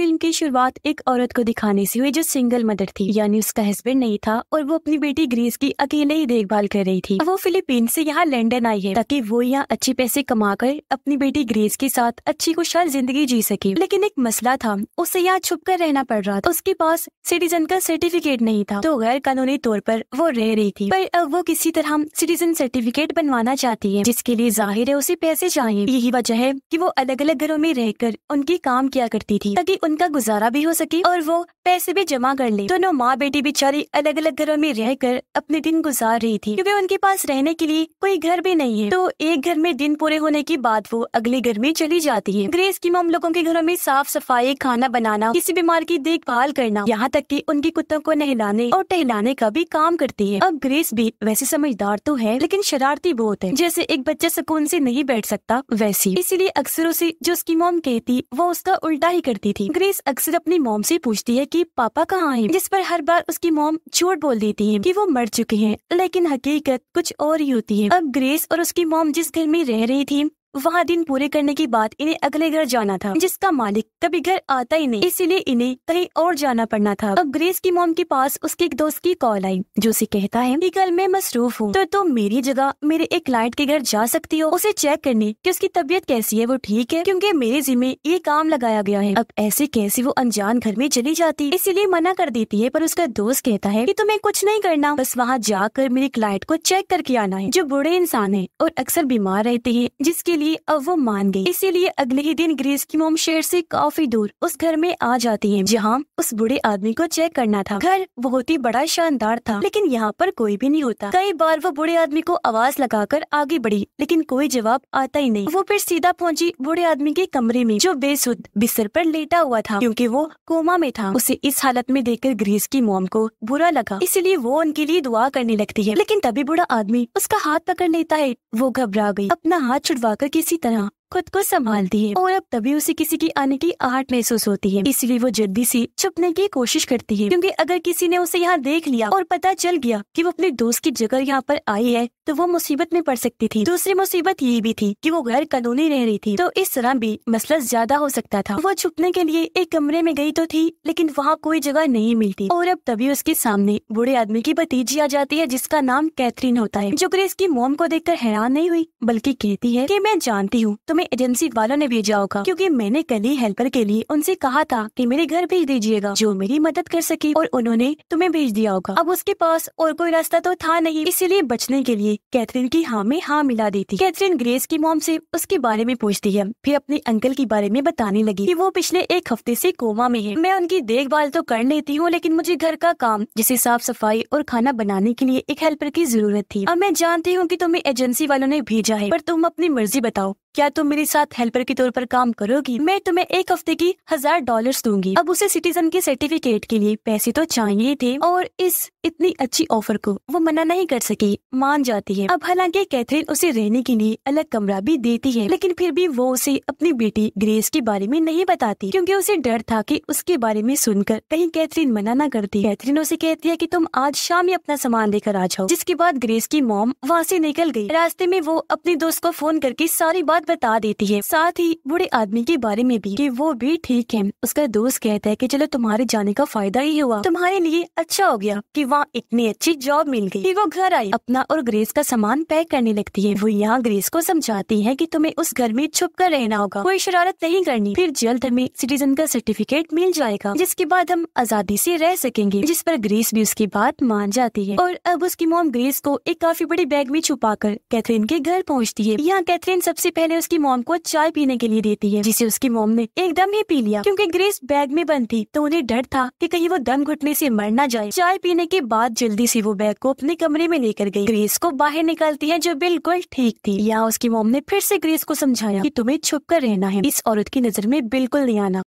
film की शुरुआत एक औरत को दिखाने से हुई जो सिंगल मदर थी यानी उसका हस्बैंड नहीं था और वो अपनी बेटी ग्रीस की अकेले ही देखभाल कर रही थी वो फिलीपीन से यहाँ लंदन आई है ताकि वो यहाँ अच्छे पैसे कमा कर अपनी बेटी ग्रीस के साथ अच्छी खुशहाल जिंदगी जी सके लेकिन एक मसला था उसे यहाँ छुप कर रहना पड़ रहा था उसके पास सिटीजन का सर्टिफिकेट नहीं था तो गैर कानूनी तौर पर वो रह रही थी पर अब वो किसी तरह सिटीजन सर्टिफिकेट बनवाना चाहती है जिसके लिए जाहिर है उसे पैसे चाहिए यही वजह है की वो अलग अलग घरों में रहकर उनकी काम किया करती थी ताकि उनका गुजारा भी हो सके और वो पैसे भी जमा कर ले दोनों माँ बेटी बेचारी अलग अलग घरों में रहकर अपने दिन गुजार रही थी क्योंकि उनके पास रहने के लिए कोई घर भी नहीं है तो एक घर में दिन पूरे होने के बाद वो अगले घर में चली जाती है ग्रेस की मोम लोगों के घरों में साफ सफाई खाना बनाना किसी बीमार की देखभाल करना यहाँ तक की उनके कुत्तों को नहलाने और टहलाने का भी काम करती है अब ग्रेस भी वैसे समझदार तो है लेकिन शरारती बहुत है जैसे एक बच्चा सुकून से नहीं बैठ सकता वैसी इसीलिए अक्सर उसे जो उसकी मोम कहती वो उसका उल्टा ही करती थी ग्रेस अक्सर अपनी मोम से पूछती है कि पापा कहाँ हैं जिस पर हर बार उसकी मोम छोट बोल देती है कि वो मर चुके हैं लेकिन हकीकत कुछ और ही होती है अब ग्रेस और उसकी मोम जिस घर में रह रही थी वहाँ दिन पूरे करने के बाद इन्हें अगले घर जाना था जिसका मालिक कभी घर आता ही नहीं इसीलिए इन्हें कहीं और जाना पड़ना था अब ग्रेस की मोम के पास उसके एक दोस्त की कॉल आई जो उसे कहता है की कल मैं मसरूफ हूँ तो तुम तो मेरी जगह मेरे एक क्लाइंट के घर जा सकती हो उसे चेक करने की उसकी तबीयत कैसी है वो ठीक है क्यूँकी मेरे जिम्मे ये काम लगाया गया है अब ऐसे कैसे वो अनजान घर में चली जाती इसीलिए मना कर देती है पर उसका दोस्त कहता है की तुम्हें कुछ नहीं करना बस वहाँ जाकर मेरे क्लाइंट को चेक करके आना है जो बुढ़े इंसान है और अक्सर बीमार रहते हैं जिसके लिए अब वो मान गई इसीलिए अगले ही दिन ग्रेस की मोम शेर से काफी दूर उस घर में आ जाती है जहाँ उस बुढ़े आदमी को चेक करना था घर बहुत ही बड़ा शानदार था लेकिन यहाँ पर कोई भी नहीं होता कई बार वो बुढ़े आदमी को आवाज लगाकर आगे बढ़ी लेकिन कोई जवाब आता ही नहीं वो फिर सीधा पहुँची बूढ़े आदमी के कमरे में जो बेसुध बिस्तर पर लेटा हुआ था क्योंकि वो कोमा में था उसे इस हालत में देखकर ग्रीस की मोम को बुरा लगा इसलिए वो उनके लिए दुआ करने लगती है लेकिन तभी बूढ़ा आदमी उसका हाथ पकड़ लेता है वो घबरा गई अपना हाथ छुड़वा कर किसी तरह खुद को संभालती है और अब तभी उसे किसी की आने की आहट महसूस होती है इसलिए वो जल्दी से छुपने की कोशिश करती है क्योंकि अगर किसी ने उसे यहाँ देख लिया और पता चल गया कि वो अपने दोस्त की जगह यहाँ पर आई है तो वो मुसीबत में पड़ सकती थी दूसरी मुसीबत ये भी थी कि वो गैर कानूनी रह रही थी तो इस तरह भी मसला ज्यादा हो सकता था वो छुपने के लिए एक कमरे में गई तो थी लेकिन वहाँ कोई जगह नहीं मिलती और अब तभी उसके सामने बूढ़े आदमी की भतीजी आ जाती है जिसका नाम कैथरीन होता है जो ग्रेस की मोम को देखकर हैरान नहीं हुई बल्कि कहती है की मैं जानती हूँ तुम हमें एजेंसी वालों ने भेजा होगा क्योंकि मैंने कल ही हेल्पर के लिए उनसे कहा था कि मेरे घर भेज दीजिएगा जो मेरी मदद कर सके और उन्होंने तुम्हें भेज दिया होगा अब उसके पास और कोई रास्ता तो था नहीं इसीलिए बचने के लिए कैथरीन की हाँ में हाँ मिला दी थी कैथरीन ग्रेस की मोम से उसके बारे में पूछती है फिर अपने अंकल के बारे में बताने लगी कि वो पिछले एक हफ्ते से कोमा में है मैं उनकी देखभाल तो कर लेती हूँ लेकिन मुझे घर का काम जिसे साफ सफाई और खाना बनाने के लिए एक हेल्पर की जरूरत थी अब मैं जानती हूँ की तुम्हें एजेंसी वालों ने भेजा है पर तुम अपनी मर्जी बताओ क्या तुम मेरे साथ हेल्पर के तौर पर काम करोगी मैं तुम्हें एक हफ्ते की हजार डॉलर दूंगी अब उसे सिटीजन के सर्टिफिकेट के लिए पैसे तो चाहिए थे और इस इतनी अच्छी ऑफर को वो मना नहीं कर सकी मान जाती है अब हालांकि कैथरीन उसे रहने के लिए अलग कमरा भी देती है लेकिन फिर भी वो उसे अपनी बेटी ग्रेस के बारे में नहीं बताती क्योंकि उसे डर था कि उसके बारे में सुनकर कहीं कैथरीन मना न करती कैथरीन उसे कहती है कि तुम आज शाम ही अपना सामान लेकर आ जाओ जिसके बाद ग्रेस की मॉम वहाँ से निकल गयी रास्ते में वो अपने दोस्त को फोन करके सारी बात बता देती है साथ ही बुढ़े आदमी के बारे में भी की वो भी ठीक है उसका दोस्त कहता है की चलो तुम्हारे जाने का फायदा ही हुआ तुम्हारे लिए अच्छा हो गया की वहाँ इतनी अच्छी जॉब मिल गई कि वो घर आई अपना और ग्रेस का सामान पैक करने लगती है वो यहाँ ग्रेस को समझाती है कि तुम्हें उस घर में छुप कर रहना होगा कोई शरारत नहीं करनी फिर जल्द हमें सिटीजन का सर्टिफिकेट मिल जाएगा जिसके बाद हम आजादी ऐसी रह सकेंगे जिस पर ग्रेस भी उसकी बात मान जाती है और अब उसकी मोम ग्रेस को एक काफी बड़ी बैग में छुपा कर कैथरीन के घर पहुँचती है यहाँ कैथरीन सबसे पहले उसकी मोम को चाय पीने के लिए देती है जिसे उसकी मोम ने एकदम ही पी लिया क्यूँकी ग्रेस बैग में बंद थी तो उन्हें डर था की कहीं वो दम घुटने ऐसी मर ना जाए चाय पीने के बाद जल्दी से वो बैग को अपने कमरे में लेकर गई ग्रेस को बाहर निकालती है जो बिल्कुल ठीक थी यहाँ उसकी मोम ने फिर से ग्रेस को समझाया कि तुम्हें छुप कर रहना है इस औरत की नजर में बिल्कुल नहीं आना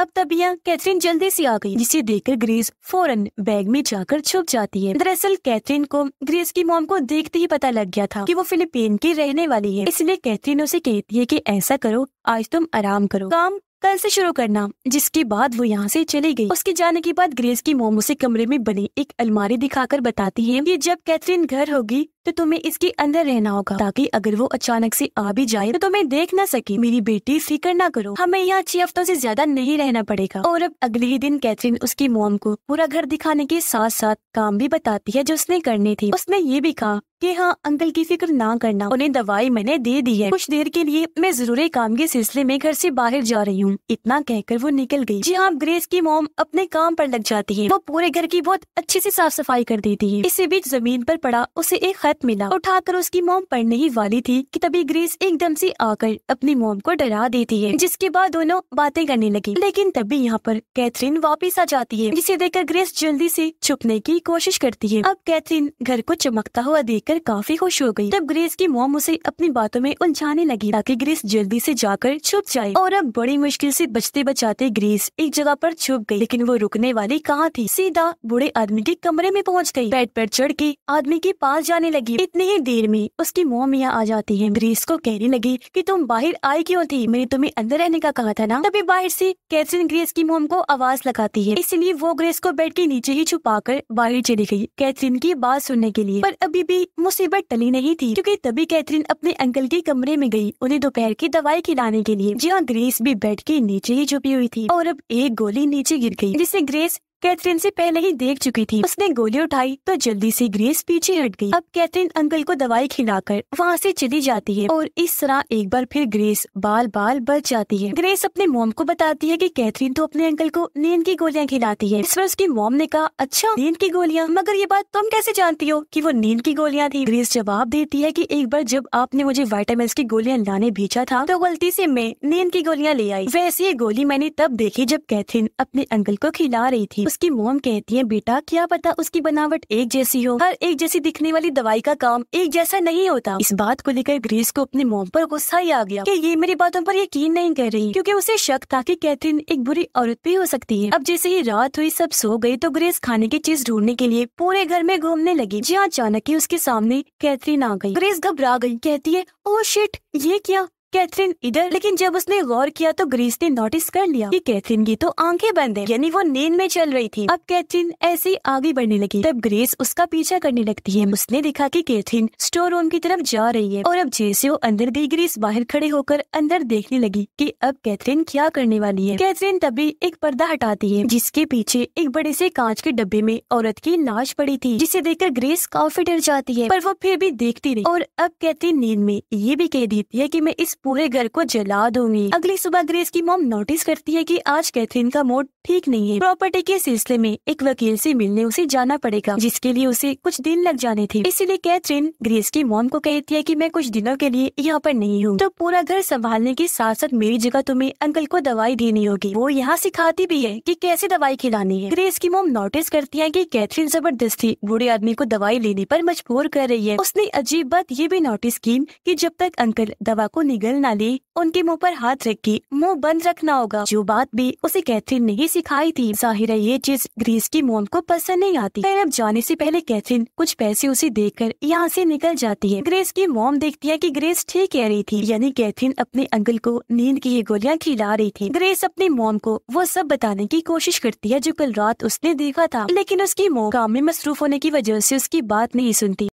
अब तबिया कैथरीन जल्दी से आ गई जिसे देखकर ग्रेस फौरन बैग में जाकर छुप जाती है दरअसल कैथरीन को ग्रेस की मोम को देखते ही पता लग गया था कि वो फिलिपीन की रहने वाली है इसलिए कैथरीन उसे कहती है कि ऐसा करो आज तुम आराम करो काम कल से शुरू करना जिसके बाद वो यहाँ से चली गई उसके जाने के बाद ग्रेस की मोम उसे कमरे में बनी एक अलमारी दिखाकर बताती है कि जब कैथरीन घर होगी तो तुम्हें इसके अंदर रहना होगा ताकि अगर वो अचानक से आ भी जाए तो तुम्हें देख ना सके मेरी बेटी फिक्र ना करो हमें यहाँ छह हफ्तों से ज्यादा नहीं रहना पड़ेगा और अब अगले ही दिन कैथरीन उसकी मोम को पूरा घर दिखाने के साथ साथ काम भी बताती है जो उसने करने थे उसने ये भी कहा कि हाँ अंकल की फिक्र ना करना उन्हें दवाई मैंने दे दी है कुछ देर के लिए मैं जरूरी काम के सिलसिले में घर से बाहर जा रही हूँ इतना कहकर वो निकल गई जी हाँ ग्रेस की मोम अपने काम पर लग जाती है वो पूरे घर की बहुत अच्छे से साफ सफाई कर देती है इसी बीच जमीन पर पड़ा उसे एक खत साथ मिला ना उठाकर उसकी मोम पढ़ने ही वाली थी कि तभी ग्रेस एकदम से आकर अपनी मोम को डरा देती है जिसके बाद दोनों बातें करने लगी लेकिन तभी यहाँ पर कैथरीन वापिस आ जाती है जिसे देखकर ग्रेस जल्दी से छुपने की कोशिश करती है अब कैथरीन घर को चमकता हुआ कर काफी खुश हो गयी तब ग्रेस की मोम उसे अपनी बातों में उलझाने लगी ताकि ग्रेस जल्दी से जाकर छुप जाए और अब बड़ी मुश्किल से बचते बचाते ग्रेस एक जगह पर छुप गयी लेकिन वो रुकने वाली कहाँ थी सीधा बूढ़े आदमी के कमरे में पहुँच गयी बेड पर चढ़ के आदमी के पास जाने लगी लगी इतनी ही देर में उसकी मोह मियाँ आ जाती है ग्रीस को कहने लगी कि तुम बाहर आई क्यों थी मैंने तुम्हें अंदर रहने का कहा था ना तभी बाहर से कैथरीन ग्रेस की मोम को आवाज लगाती है इसलिए वो ग्रेस को बेड के नीचे ही छुपा कर बाहर चली गई कैथरीन की बात सुनने के लिए पर अभी भी मुसीबत टली नहीं थी क्योंकि तभी कैथरीन अपने अंकल के कमरे में गई उन्हें दोपहर की दवाई खिलाने के लिए जहाँ ग्रेस भी बेड के नीचे ही छुपी हुई थी और अब एक गोली नीचे गिर गई जिससे ग्रेस कैथरीन से पहले ही देख चुकी थी उसने गोली उठाई तो जल्दी से ग्रेस पीछे हट गई अब कैथरीन अंकल को दवाई खिलाकर वहाँ से चली जाती है और इस तरह एक बार फिर ग्रेस बाल बाल बच जाती है ग्रेस अपने मोम को बताती है कि कैथरीन तो अपने अंकल को नींद की गोलियाँ खिलाती है इस पर उसकी मोम ने कहा अच्छा नींद की गोलियाँ मगर ये बात तुम कैसे जानती हो की वो नींद की गोलियाँ थी ग्रेस जवाब देती है की एक बार जब आपने मुझे वाइटामिन की गोलियाँ लाने भेजा था तो गलती से मैं नींद की गोलियाँ ले आई वैसे ये गोली मैंने तब देखी जब कैथरीन अपने अंकल को खिला रही थी उसकी मोम कहती है बेटा क्या पता उसकी बनावट एक जैसी हो हर एक जैसी दिखने वाली दवाई का काम एक जैसा नहीं होता इस बात को लेकर ग्रीस को अपने मोम पर गुस्सा ही आ गया कि ये मेरी बातों पर यकीन नहीं कर रही क्योंकि उसे शक था कि कैथरीन एक बुरी औरत भी हो सकती है अब जैसे ही रात हुई सब सो गयी तो ग्रेस खाने की चीज ढूंढने के लिए पूरे घर में घूमने लगी जहाँ अचानक ही उसके सामने कैथरीन आ गई ग्रेस घबरा गई कहती है ओ शिट ये क्या कैथरीन इधर लेकिन जब उसने गौर किया तो ग्रीस ने नोटिस कर लिया कि कैथरीन की तो आंखें बंद है यानी वो नींद में चल रही थी अब कैथरीन ऐसी आगे बढ़ने लगी तब ग्रीस उसका पीछा करने लगती है उसने देखा कि कैथरीन स्टोर रूम की तरफ जा रही है और अब जैसे वो अंदर गई ग्रीस बाहर खड़े होकर अंदर देखने लगी की अब कैथरीन क्या करने वाली है कैथरीन तभी एक पर्दा हटाती है जिसके पीछे एक बड़े से कांच के डब्बे में औरत की लाश पड़ी थी जिसे देखकर ग्रीस काफी डर जाती है पर वो फिर भी देखती रही और अब कैथरीन नींद में ये भी कह देती है की मैं इस पूरे घर को जला दूंगी अगली सुबह ग्रेस की मोम नोटिस करती है कि आज कैथरीन का मूड ठीक नहीं है प्रॉपर्टी के सिलसिले में एक वकील से मिलने उसे जाना पड़ेगा जिसके लिए उसे कुछ दिन लग जाने थे इसीलिए कैथरीन ग्रेस की मोम को कहती है की मैं कुछ दिनों के लिए यहाँ पर नहीं हूँ तो पूरा घर संभालने के साथ साथ मेरी जगह तुम्हें अंकल को दवाई देनी होगी वो यहाँ सिखाती भी है की कैसे दवाई खिलानी है ग्रेस की मोम नोटिस करती है की कैथरीन जबरदस्ती बूढ़े आदमी को दवाई लेने पर मजबूर कर रही है उसने अजीब बात ये भी नोटिस की कि जब तक अंकल दवा को निगर बदल ना ली उनके मुंह पर हाथ रख के मुंह बंद रखना होगा जो बात भी उसे कैथरीन ने ही सिखाई थी जाहिर है ये चीज ग्रीस की मोम को पसंद नहीं आती अब जाने से पहले कैथरीन कुछ पैसे उसे देकर यहाँ से निकल जाती है ग्रेस की मोम देखती है कि ग्रेस ठीक कह रही थी यानी कैथरीन अपने अंकल को नींद की ये गोलियाँ खिला रही थी ग्रेस अपने मोम को वो सब बताने की कोशिश करती है जो कल रात उसने देखा था लेकिन उसकी मोम काम में मसरूफ होने की वजह से उसकी बात नहीं सुनती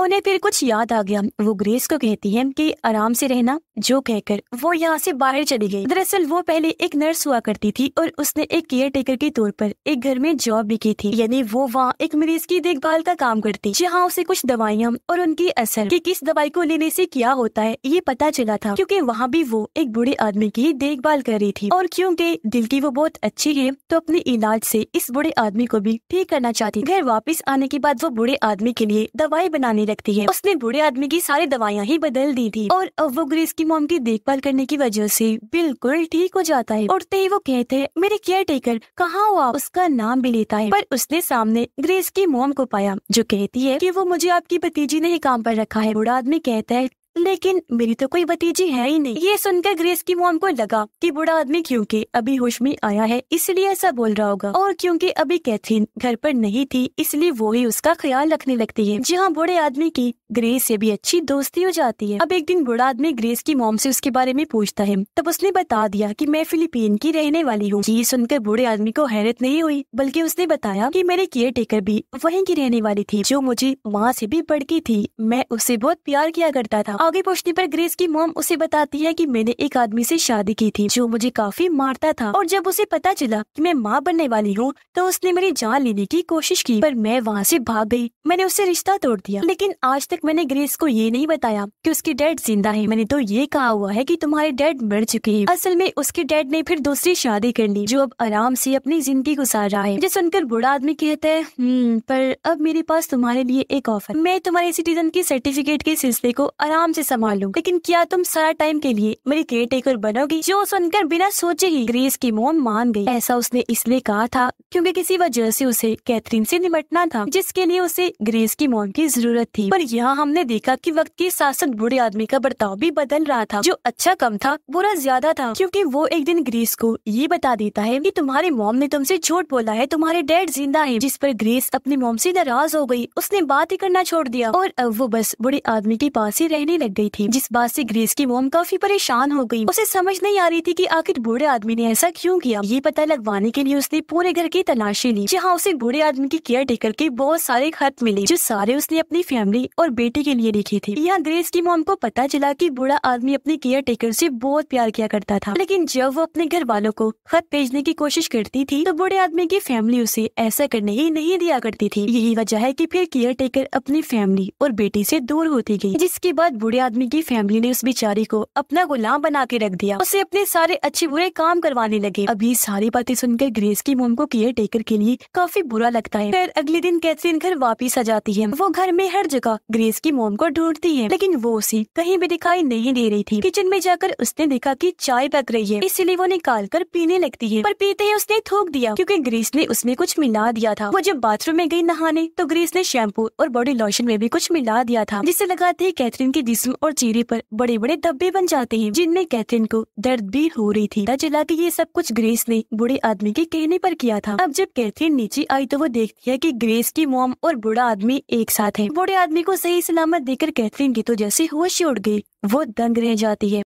उन्हें फिर कुछ याद आ गया वो ग्रेस को कहती है कि आराम से रहना जो कहकर वो यहाँ से बाहर चली गई दरअसल वो पहले एक नर्स हुआ करती थी और उसने एक केयर टेकर के तौर पर एक घर में जॉब भी की थी यानी वो वहाँ एक मरीज की देखभाल का काम करती जहाँ उसे कुछ दवाइयाँ और उनकी असर कि किस दवाई को लेने ऐसी क्या होता है ये पता चला था क्यूँकी वहाँ भी वो एक बुढ़े आदमी की देखभाल कर रही थी और क्यूँकी दिल की वो बहुत अच्छी है तो अपने इलाज ऐसी इस बुढ़े आदमी को भी ठीक करना चाहती घर वापिस आने के बाद वो बुढ़े आदमी के लिए दवाई बनाने रखती है उसने बूढ़े आदमी की सारी दवाइयाँ ही बदल दी थी और अब वो ग्रेस की मोम की देखभाल करने की वजह से बिल्कुल ठीक हो जाता है उड़ते ही वो कहते हैं मेरे केयर टेकर कहाँ हुआ उसका नाम भी लेता है पर उसने सामने ग्रेस की मोम को पाया जो कहती है की वो मुझे आपकी भतीजी ने ही काम पर रखा है बूढ़ा आदमी कहता है लेकिन मेरी तो कोई भतीजी है ही नहीं ये सुनकर ग्रेस की मोम को लगा कि बूढ़ा आदमी क्योंकि अभी होश में आया है इसलिए ऐसा बोल रहा होगा और क्योंकि अभी कैथरीन घर पर नहीं थी इसलिए वो ही उसका ख्याल रखने लगती है जहाँ बूढ़े आदमी की ग्रेस से भी अच्छी दोस्ती हो जाती है अब एक दिन बूढ़ा आदमी ग्रेस की मोम से उसके बारे में पूछता है तब उसने बता दिया की मैं फिलीपीन की रहने वाली हूँ ये सुनकर बूढ़े आदमी को हैरत नहीं हुई बल्कि उसने बताया की मेरे केयर टेकर भी वही की रहने वाली थी जो मुझे माँ से भी बड़की थी मैं उससे बहुत प्यार किया करता था आगे पूछने पर ग्रेस की मोम उसे बताती है कि मैंने एक आदमी से शादी की थी जो मुझे काफी मारता था और जब उसे पता चला कि मैं माँ बनने वाली हूँ तो उसने मेरी जान लेने की कोशिश की पर मैं वहाँ से भाग गई मैंने उससे रिश्ता तोड़ दिया लेकिन आज तक मैंने ग्रेस को ये नहीं बताया कि उसकी डैड जिंदा है मैंने तो ये कहा हुआ है कि तुम्हारे डैड मर चुके हैं असल में उसके डैड ने फिर दूसरी शादी कर ली जो अब आराम से अपनी जिंदगी गुजार रहा है जो सुनकर बुरा आदमी कहता है हम्म, पर अब मेरे पास तुम्हारे लिए एक ऑफर मैं तुम्हारे सिटीजन के सर्टिफिकेट के सिलसिले को आराम से संभाल लेकिन क्या तुम सारा टाइम के लिए मेरी केयर टेकर बनोगी जो सुनकर बिना सोचे ही ग्रेस की मोम मान गई ऐसा उसने इसलिए कहा था क्योंकि किसी वजह से उसे कैथरीन से निपटना था जिसके लिए उसे ग्रेस की मोम की जरूरत थी पर यहाँ हमने देखा कि वक्त के साथ साथ बुढ़े आदमी का बर्ताव भी बदल रहा था जो अच्छा कम था बुरा ज्यादा था क्योंकि वो एक दिन ग्रेस को ये बता देता है कि तुम्हारे मोम ने तुमसे झूठ बोला है तुम्हारे डैड जिंदा है जिस पर ग्रेस अपनी मोम से नाराज हो गई उसने बात ही करना छोड़ दिया और अब वो बस बूढ़े आदमी के पास ही रहने होने लग गई थी जिस बात से ग्रेस की मोम काफी परेशान हो गई उसे समझ नहीं आ रही थी कि आखिर बूढ़े आदमी ने ऐसा क्यों किया ये पता लगवाने के लिए उसने पूरे घर की तलाशी ली जहाँ उसे बूढ़े आदमी की केयर टेकर के बहुत सारे खत मिले जो सारे उसने अपनी फैमिली और बेटे के लिए लिखे थे यहाँ ग्रेस की मोम को पता चला की बूढ़ा आदमी अपने केयर टेकर ऐसी बहुत प्यार किया करता था लेकिन जब वो अपने घर वालों को खत भेजने की कोशिश करती थी तो बूढ़े आदमी की फैमिली उसे ऐसा करने ही नहीं दिया करती थी यही वजह है की फिर केयर टेकर अपनी फैमिली और बेटी ऐसी दूर होती गयी जिसके बाद बूढ़े आदमी की फैमिली ने उस बिचारी को अपना गुलाम बना के रख दिया उसे अपने सारे अच्छे बुरे काम करवाने लगे अभी सारी बातें सुनकर ग्रेस की मोम को केयर टेकर के लिए काफी बुरा लगता है फिर अगले दिन कैथरीन घर वापिस आ जाती है वो घर में हर जगह ग्रेस की मोम को ढूंढती है लेकिन वो उसे कहीं भी दिखाई नहीं दे रही थी किचन में जाकर उसने देखा की चाय पक रही है इसीलिए वो निकाल कर पीने लगती है पर पीते ही उसने थूक दिया क्यूँकी ग्रेस ने उसमें कुछ मिला दिया था वो जब बाथरूम में गई नहाने तो ग्रीस ने शैम्पू और बॉडी लोशन में भी कुछ मिला दिया था जिसे लगाते ही कैथरीन की जिस्म और चेहरे पर बड़े बड़े धब्बे बन जाते हैं जिनमें कैथरीन को दर्द भी हो रही थी पता चला की ये सब कुछ ग्रेस ने बुढ़े आदमी के कहने पर किया था अब जब कैथरीन नीचे आई तो वो देखती है की ग्रेस की मोम और बुढ़ा आदमी एक साथ है बुढ़े आदमी को सही सलामत देकर कैथरीन की तो जैसे होश उड़ गयी वो दंग रह जाती है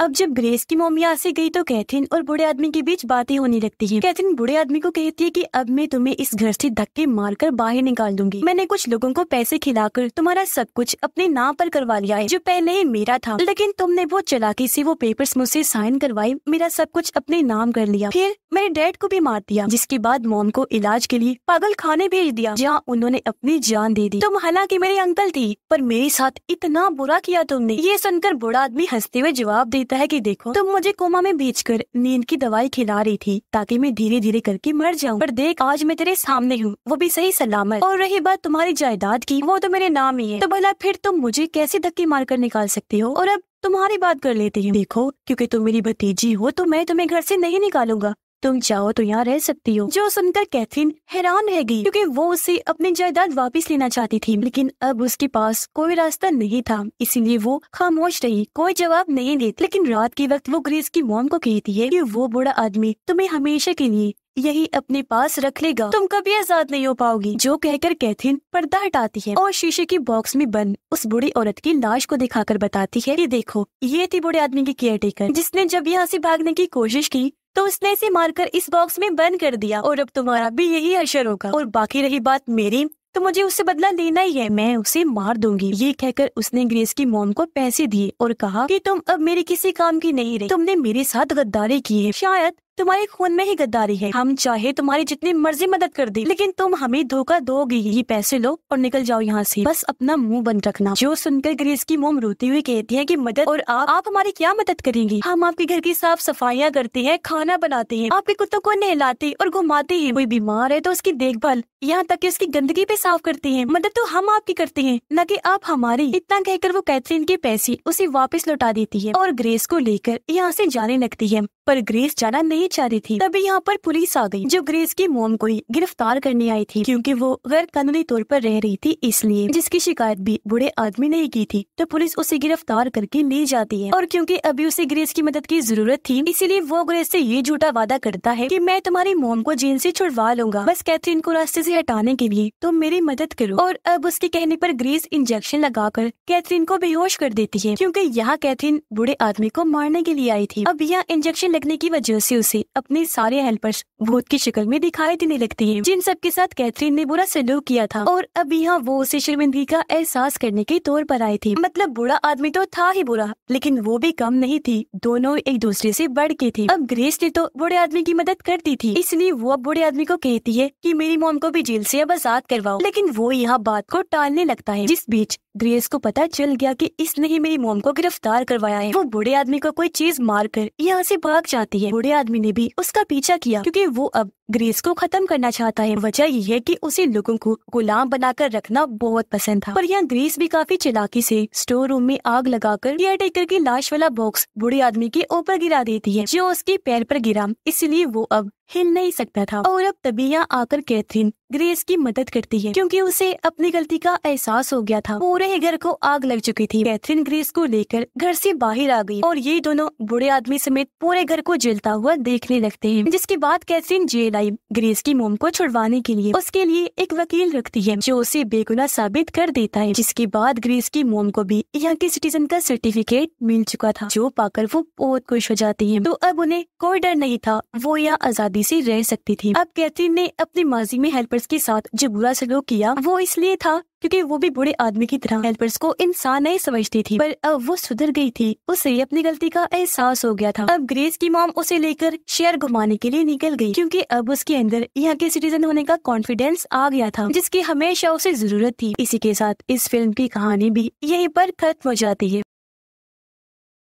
अब जब ग्रेस की मम्मी यहाँ से गई तो कैथिन और बुढ़े आदमी के बीच बातें होने लगती है कैथिन बुढ़े आदमी को कहती है कि अब मैं तुम्हें इस घर से धक्के मारकर बाहर निकाल दूंगी मैंने कुछ लोगों को पैसे खिलाकर तुम्हारा सब कुछ अपने नाम पर करवा लिया है जो पहले ही मेरा था लेकिन तुमने बहुत चलाकी से वो पेपर्स मुझसे साइन करवाई मेरा सब कुछ अपने नाम कर लिया फिर मेरे डैड को भी मार दिया जिसके बाद मोम को इलाज के लिए पागल खाने भेज दिया जहाँ उन्होंने अपनी जान दे दी तुम हालांकि मेरे अंकल थी पर मेरे साथ इतना बुरा किया तुमने ये सुनकर बुरा आदमी हंसते हुए जवाब दे कहता है कि देखो तुम मुझे कोमा में कर नींद की दवाई खिला रही थी ताकि मैं धीरे धीरे करके मर जाऊँ पर देख आज मैं तेरे सामने हूँ वो भी सही सलामत और रही बात तुम्हारी जायदाद की वो तो मेरे नाम ही है तो भला फिर तुम मुझे कैसे धक्के कर निकाल सकती हो और अब तुम्हारी बात कर लेती हूँ देखो क्योंकि तुम मेरी भतीजी हो तो मैं तुम्हें घर से नहीं निकालूंगा तुम चाहो तो यहाँ रह सकती हो जो सुनकर कैथरीन हैरान रह गई क्योंकि वो उसे अपनी जायदाद वापस लेना चाहती थी लेकिन अब उसके पास कोई रास्ता नहीं था इसीलिए वो खामोश रही कोई जवाब नहीं देती लेकिन रात के वक्त वो ग्रेस की मोम को कहती है कि वो बूढ़ा आदमी तुम्हें हमेशा के लिए यही अपने पास रख लेगा तुम कभी आजाद नहीं हो पाओगी जो कहकर कैथरीन पर्दा हटाती है और शीशे की बॉक्स में बंद उस बूढ़ी औरत की लाश को दिखाकर बताती है ये देखो ये थी बूढ़े आदमी की केयर टेकर जिसने जब यहाँ से भागने की कोशिश की तो उसने इसे मारकर इस बॉक्स में बंद कर दिया और अब तुम्हारा भी यही अशर होगा और बाकी रही बात मेरी तो मुझे उससे बदला लेना ही है मैं उसे मार दूंगी ये कहकर उसने ग्रेस की मोम को पैसे दिए और कहा कि तुम अब मेरे किसी काम की नहीं रही तुमने मेरे साथ गद्दारी की है शायद तुम्हारे खून में ही गद्दारी है हम चाहे तुम्हारी जितनी मर्जी मदद कर दे लेकिन तुम हमें धोखा दोगी ये पैसे लो और निकल जाओ यहाँ से बस अपना मुंह बंद रखना जो सुनकर ग्रेस की मोम रोती हुई कहती है कि मदद और आप आप हमारी क्या मदद करेंगी हम आपके घर की साफ सफाइयाँ करते हैं खाना बनाते हैं आपके कुत्तों को नहलाते और घुमाते हैं कोई बीमार है तो उसकी देखभाल यहाँ तक की उसकी गंदगी पे साफ करते हैं मदद तो हम आपकी करते हैं न की आप हमारी इतना कहकर वो कैथरीन के पैसे उसे वापस लौटा देती है और ग्रेस को लेकर यहाँ से जाने लगती है पर ग्रेस जाना नहीं ही जा रही थी तभी यहाँ पर पुलिस आ गई जो ग्रेस की मोम को ही गिरफ्तार करने आई थी क्योंकि वो गैर कानूनी तौर पर रह रही थी इसलिए जिसकी शिकायत भी बुढ़े आदमी ने की थी तो पुलिस उसे गिरफ्तार करके ले जाती है और क्योंकि अभी उसे ग्रेस की मदद की जरूरत थी इसीलिए वो ग्रेस से ये झूठा वादा करता है कि मैं तुम्हारी मोम को जेल से छुड़वा लूंगा बस कैथरीन को रास्ते से हटाने के लिए तुम मेरी मदद करो और अब उसके कहने पर ग्रेस इंजेक्शन कर कैथरीन को बेहोश कर देती है क्यूँकी यहाँ कैथरीन बुढ़े आदमी को मारने के लिए आई थी अब यहाँ इंजेक्शन लगने की वजह ऐसी उसे से अपने सारे हेल्पर्स भूत की शक्ल में दिखाई देने लगती है जिन सब के साथ कैथरीन ने बुरा सलूक किया था और अब यहाँ वो उसे शर्मिंदगी का एहसास करने के तौर पर आई थी मतलब बुरा आदमी तो था ही बुरा लेकिन वो भी कम नहीं थी दोनों एक दूसरे से बढ़ के थी अब ग्रेस ने तो बुरे आदमी की मदद कर दी थी इसलिए वो अब बुरे आदमी को कहती है की मेरी मोम को भी जेल से अब आजाद करवाओ लेकिन वो यहाँ बात को टालने लगता है जिस बीच ग्रेस को पता चल गया कि इसने ही मेरी मोम को गिरफ्तार करवाया है वो बुढ़े आदमी को कोई चीज मार कर यहाँ से भाग जाती है बूढ़े आदमी ने भी उसका पीछा किया क्योंकि वो अब ग्रेस को खत्म करना चाहता है वजह यह है कि उसे लोगों को गुलाम बनाकर रखना बहुत पसंद था पर यहाँ ग्रेस भी काफी चलाकी से स्टोर रूम में आग लगाकर केयर की लाश वाला बॉक्स बुढ़े आदमी के ऊपर गिरा देती है जो उसके पैर पर गिरा इसलिए वो अब हिल नहीं सकता था और अब तबिया आकर कैथरीन ग्रेस की मदद करती है क्योंकि उसे अपनी गलती का एहसास हो गया था पूरे ही घर को आग लग चुकी थी कैथरीन ग्रेस को लेकर घर से बाहर आ गई और ये दोनों बुढ़े आदमी समेत पूरे घर को जलता हुआ देखने लगते हैं जिसके बाद कैथरीन जेल आई ग्रेस की मोम को छुड़वाने के लिए उसके लिए एक वकील रखती है जो उसे बेगुना साबित कर देता है जिसके बाद ग्रेस की मोम को भी यहाँ के सिटीजन का सर्टिफिकेट मिल चुका था जो पाकर वो बहुत खुश हो जाती है तो अब उन्हें कोई डर नहीं था वो यहाँ आजादी से रह सकती थी अब कैथरीन ने अपनी माजी में हेल्पर्स के साथ जो बुरा सलूक किया वो इसलिए था क्योंकि वो भी बुरे आदमी की तरह हेल्पर्स को इंसान नहीं समझती थी पर अब वो सुधर गई थी उसे अपनी गलती का एहसास हो गया था अब ग्रेस की मॉम उसे लेकर शेयर घुमाने के लिए निकल गई क्योंकि अब उसके अंदर यहाँ के सिटीजन होने का कॉन्फिडेंस आ गया था जिसकी हमेशा उसे जरूरत थी इसी के साथ इस फिल्म की कहानी भी यही पर खत्म हो जाती है